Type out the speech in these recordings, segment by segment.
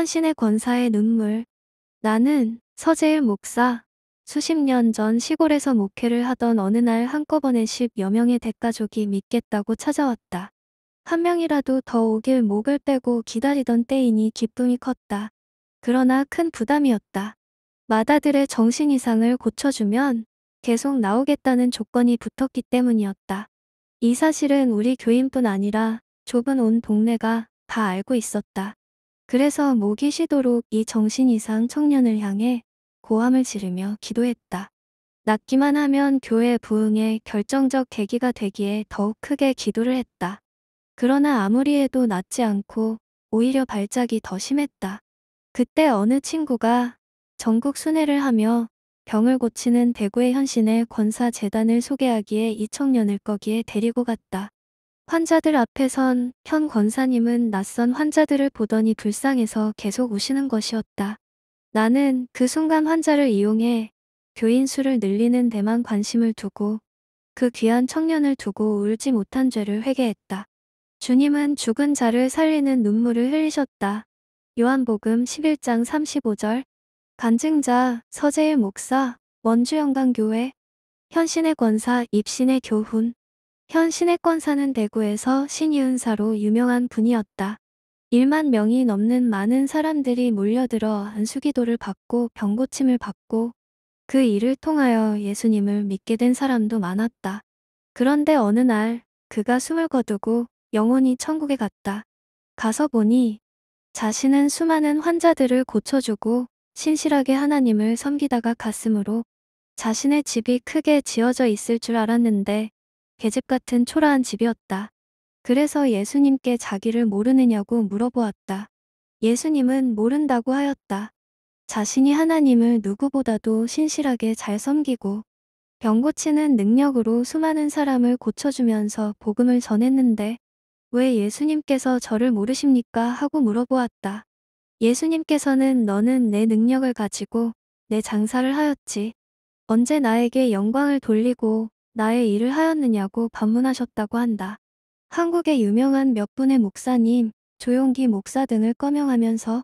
천신의 권사의 눈물. 나는 서재일 목사. 수십 년 전 시골에서 목회를 하던 어느 날 한꺼번에 10여 명의 대가족이 믿겠다고 찾아왔다. 한 명이라도 더 오길 목을 빼고 기다리던 때이니 기쁨이 컸다. 그러나 큰 부담이었다. 마다들의 정신 이상을 고쳐주면 계속 나오겠다는 조건이 붙었기 때문이었다. 이 사실은 우리 교인뿐 아니라 좁은 온 동네가 다 알고 있었다. 그래서 목이 쉬도록 이 정신 이상 청년을 향해 고함을 지르며 기도했다. 낫기만 하면 교회 부흥의 결정적 계기가 되기에 더욱 크게 기도를 했다. 그러나 아무리 해도 낫지 않고 오히려 발작이 더 심했다. 그때 어느 친구가 전국 순회를 하며 병을 고치는 대구의 현신의 권사 재단을 소개하기에 이 청년을 거기에 데리고 갔다. 환자들 앞에선 현 권사님은 낯선 환자들을 보더니 불쌍해서 계속 우시는 것이었다. 나는 그 순간 환자를 이용해 교인 수를 늘리는 데만 관심을 두고 그 귀한 청년을 두고 울지 못한 죄를 회개했다. 주님은 죽은 자를 살리는 눈물을 흘리셨다. 요한복음 11장 35절 간증자 서재일 목사 원주영강교회 현신의 권사 입신의 교훈 현 신해권사는 대구에서 신이은사로 유명한 분이었다. 1만 명이 넘는 많은 사람들이 몰려들어 안수기도를 받고 병고침을 받고 그 일을 통하여 예수님을 믿게 된 사람도 많았다. 그런데 어느 날 그가 숨을 거두고 영혼이 천국에 갔다. 가서 보니 자신은 수많은 환자들을 고쳐주고 신실하게 하나님을 섬기다가 갔으므로 자신의 집이 크게 지어져 있을 줄 알았는데 계집 같은 초라한 집이었다. 그래서 예수님께 자기를 모르느냐고 물어보았다. 예수님은 모른다고 하였다. 자신이 하나님을 누구보다도 신실하게 잘 섬기고 병 고치는 능력으로 수많은 사람을 고쳐주면서 복음을 전했는데 왜 예수님께서 저를 모르십니까? 하고 물어보았다. 예수님께서는 너는 내 능력을 가지고 내 장사를 하였지. 언제 나에게 영광을 돌리고 나의 일을 하였느냐고 반문하셨다고 한다. 한국의 유명한 몇 분의 목사님, 조용기 목사 등을 꺼명하면서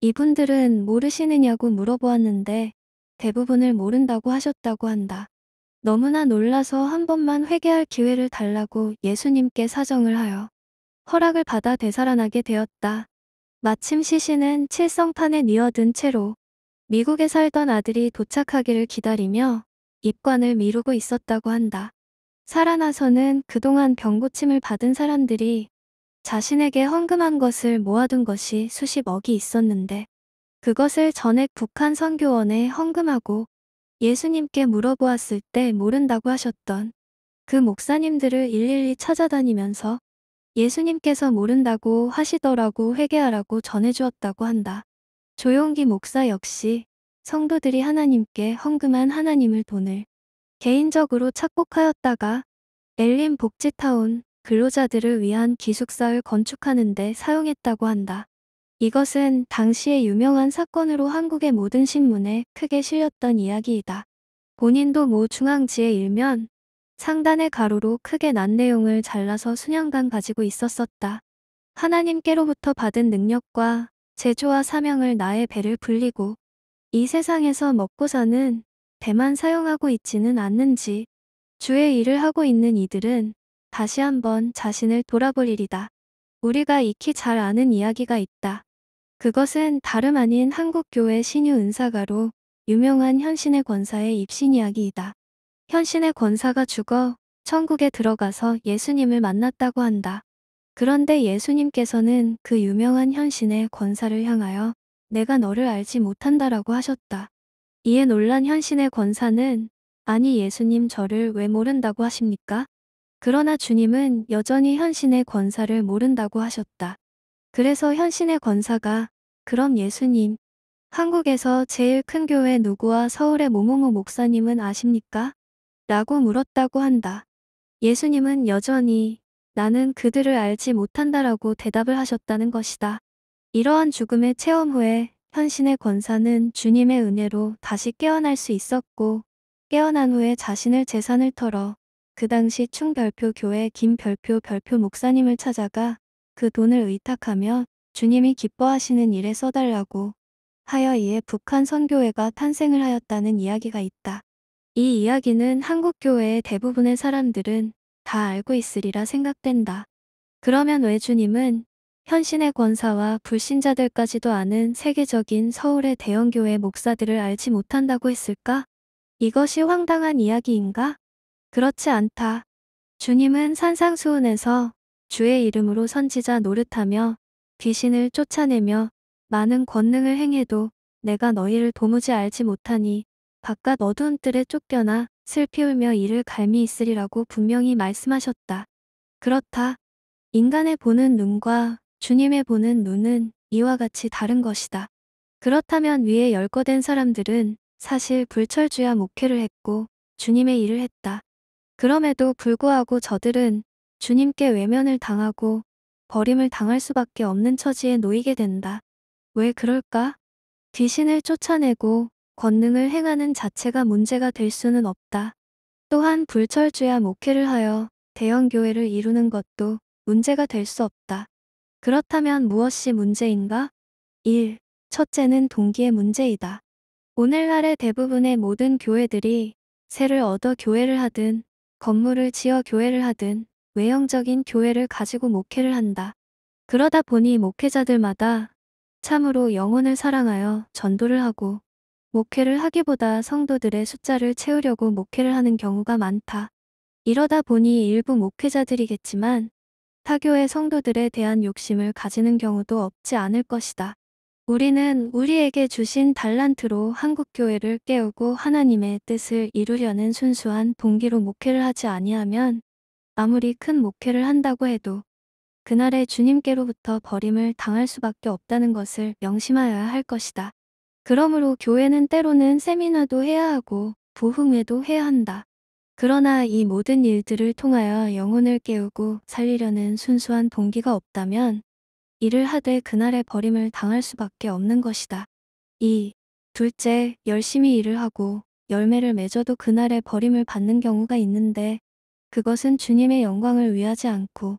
이분들은 모르시느냐고 물어보았는데 대부분을 모른다고 하셨다고 한다. 너무나 놀라서 한 번만 회개할 기회를 달라고 예수님께 사정을 하여 허락을 받아 되살아나게 되었다. 마침 시신은 칠성판에 뉘어든 채로 미국에 살던 아들이 도착하기를 기다리며 입관을 미루고 있었다고 한다. 살아나서는 그동안 병고침을 받은 사람들이 자신에게 헌금한 것을 모아둔 것이 수십억이 있었는데 그것을 전액 북한 선교원에 헌금하고 예수님께 물어보았을 때 모른다고 하셨던 그 목사님들을 일일이 찾아다니면서 예수님께서 모른다고 하시더라고 회개하라고 전해주었다고 한다. 조용기 목사 역시 성도들이 하나님께 헌금한 하나님을 돈을 개인적으로 착복하였다가 엘림 복지타운 근로자들을 위한 기숙사를 건축하는 데 사용했다고 한다. 이것은 당시의 유명한 사건으로 한국의 모든 신문에 크게 실렸던 이야기이다. 본인도 모 중앙지의 일면 상단의 가로로 크게 난 내용을 잘라서 수년간 가지고 있었었다. 하나님께로부터 받은 능력과 제조와 사명을 나의 배를 불리고 이 세상에서 먹고사는 배만 사용하고 있지는 않는지 주의 일을 하고 있는 이들은 다시 한번 자신을 돌아볼일이다. 우리가 익히 잘 아는 이야기가 있다. 그것은 다름 아닌 한국교회 신유 은사가로 유명한 현신의 권사의 입신 이야기이다. 현신의 권사가 죽어 천국에 들어가서 예수님을 만났다고 한다. 그런데 예수님께서는 그 유명한 현신의 권사를 향하여 내가 너를 알지 못한다라고 하셨다. 이에 놀란 현신의 권사는 아니 예수님 저를 왜 모른다고 하십니까? 그러나 주님은 여전히 현신의 권사를 모른다고 하셨다. 그래서 현신의 권사가 그럼 예수님 한국에서 제일 큰 교회 누구와 서울의 모모모 목사님은 아십니까? 라고 물었다고 한다. 예수님은 여전히 나는 그들을 알지 못한다라고 대답을 하셨다는 것이다. 이러한 죽음의 체험 후에 현신의 권사는 주님의 은혜로 다시 깨어날 수 있었고 깨어난 후에 자신을 재산을 털어 그 당시 충별표 교회 김별표 별표 목사님을 찾아가 그 돈을 의탁하며 주님이 기뻐하시는 일에 써달라고 하여 이에 북한 선교회가 탄생을 하였다는 이야기가 있다. 이 이야기는 한국 교회의 대부분의 사람들은 다 알고 있으리라 생각된다. 그러면 왜 주님은 현신의 권사와 불신자들까지도 아는 세계적인 서울의 대형교회 목사들을 알지 못한다고 했을까? 이것이 황당한 이야기인가? 그렇지 않다. 주님은 산상수훈에서 주의 이름으로 선지자 노릇하며 귀신을 쫓아내며 많은 권능을 행해도 내가 너희를 도무지 알지 못하니 바깥 어두운 뜰에 쫓겨나 슬피 울며 이를 갈미 있으리라고 분명히 말씀하셨다. 그렇다. 인간의 보는 눈과 주님의 보는 눈은 이와 같이 다른 것이다. 그렇다면 위에 열거된 사람들은 사실 불철주야 목회를 했고 주님의 일을 했다. 그럼에도 불구하고 저들은 주님께 외면을 당하고 버림을 당할 수밖에 없는 처지에 놓이게 된다. 왜 그럴까? 귀신을 쫓아내고 권능을 행하는 자체가 문제가 될 수는 없다. 또한 불철주야 목회를 하여 대형교회를 이루는 것도 문제가 될 수 없다. 그렇다면 무엇이 문제인가? 1. 첫째는 동기의 문제이다. 오늘날의 대부분의 모든 교회들이 새를 얻어 교회를 하든 건물을 지어 교회를 하든 외형적인 교회를 가지고 목회를 한다. 그러다 보니 목회자들마다 참으로 영혼을 사랑하여 전도를 하고 목회를 하기보다 성도들의 숫자를 채우려고 목회를 하는 경우가 많다. 이러다 보니 일부 목회자들이겠지만 타교의 성도들에 대한 욕심을 가지는 경우도 없지 않을 것이다. 우리는 우리에게 주신 달란트로 한국교회를 깨우고 하나님의 뜻을 이루려는 순수한 동기로 목회를 하지 아니하면 아무리 큰 목회를 한다고 해도 그날에 주님께로부터 버림을 당할 수밖에 없다는 것을 명심하여야 할 것이다. 그러므로 교회는 때로는 세미나도 해야 하고 부흥회도 해야 한다. 그러나 이 모든 일들을 통하여 영혼을 깨우고 살리려는 순수한 동기가 없다면 일을 하되 그날의 버림을 당할 수밖에 없는 것이다. 2. 둘째, 열심히 일을 하고 열매를 맺어도 그날의 버림을 받는 경우가 있는데 그것은 주님의 영광을 위하지 않고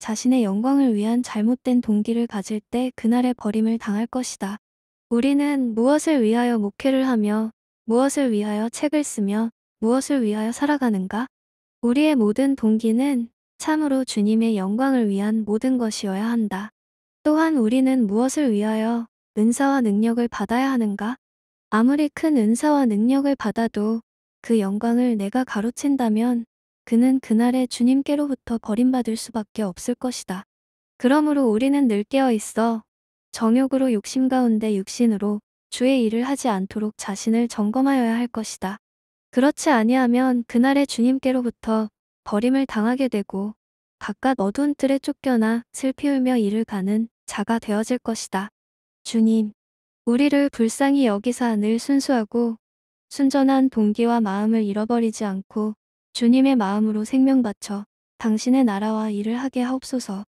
자신의 영광을 위한 잘못된 동기를 가질 때 그날의 버림을 당할 것이다. 우리는 무엇을 위하여 목회를 하며 무엇을 위하여 책을 쓰며 무엇을 위하여 살아가는가? 우리의 모든 동기는 참으로 주님의 영광을 위한 모든 것이어야 한다. 또한 우리는 무엇을 위하여 은사와 능력을 받아야 하는가? 아무리 큰 은사와 능력을 받아도 그 영광을 내가 가로챈다면 그는 그날에 주님께로부터 버림받을 수밖에 없을 것이다. 그러므로 우리는 늘 깨어 있어 정욕으로 욕심 가운데 육신으로 주의 일을 하지 않도록 자신을 점검하여야 할 것이다. 그렇지 아니하면 그날의 주님께로부터 버림을 당하게 되고 각각 어두운 뜰에 쫓겨나 슬피 울며 일을 가는 자가 되어질 것이다. 주님, 우리를 불쌍히 여기사 늘 순수하고 순전한 동기와 마음을 잃어버리지 않고 주님의 마음으로 생명 바쳐 당신의 나라와 일을 하게 하옵소서.